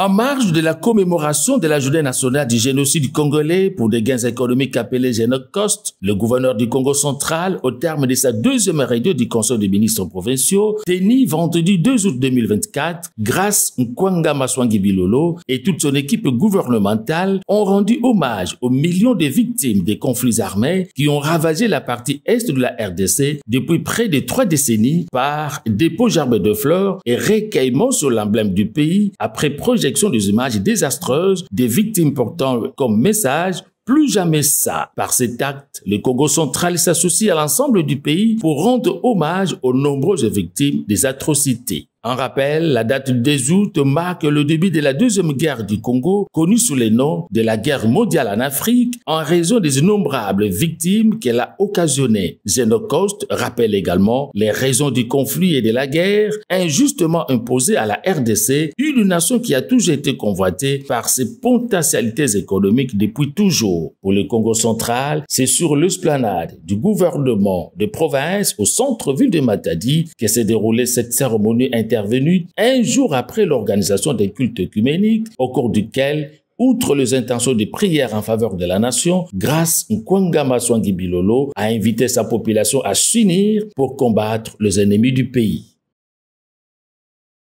En marge de la commémoration de la journée nationale du génocide congolais pour des gains économiques appelés Genocost », le gouverneur du Congo central, au terme de sa deuxième réunion du Conseil des ministres provinciaux, tenu vendredi 2 août 2024, grâce Nkwanga Maswangi Bilolo et toute son équipe gouvernementale, ont rendu hommage aux millions de victimes des conflits armés qui ont ravagé la partie est de la RDC depuis près de trois décennies par dépôts germes de fleurs et récaillement sur l'emblème du pays après projet des images désastreuses des victimes portant comme message plus jamais ça. Par cet acte, le Congo central s'associe à l'ensemble du pays pour rendre hommage aux nombreuses victimes des atrocités. En rappel, la date du 10 août marque le début de la deuxième guerre du Congo, connue sous le nom de la guerre mondiale en Afrique, en raison des innombrables victimes qu'elle a occasionnées. Zenocost rappelle également les raisons du conflit et de la guerre, injustement imposées à la RDC, une nation qui a toujours été convoitée par ses potentialités économiques depuis toujours. Pour le Congo central, c'est sur l'esplanade du gouvernement de province au centre-ville de Matadi que s'est déroulée cette cérémonie intervenu un jour après l'organisation d'un culte œcuméniques au cours duquel Outre les intentions de prière en faveur de la nation, grâce Nkwangama Swangibilolo a invité sa population à s'unir pour combattre les ennemis du pays.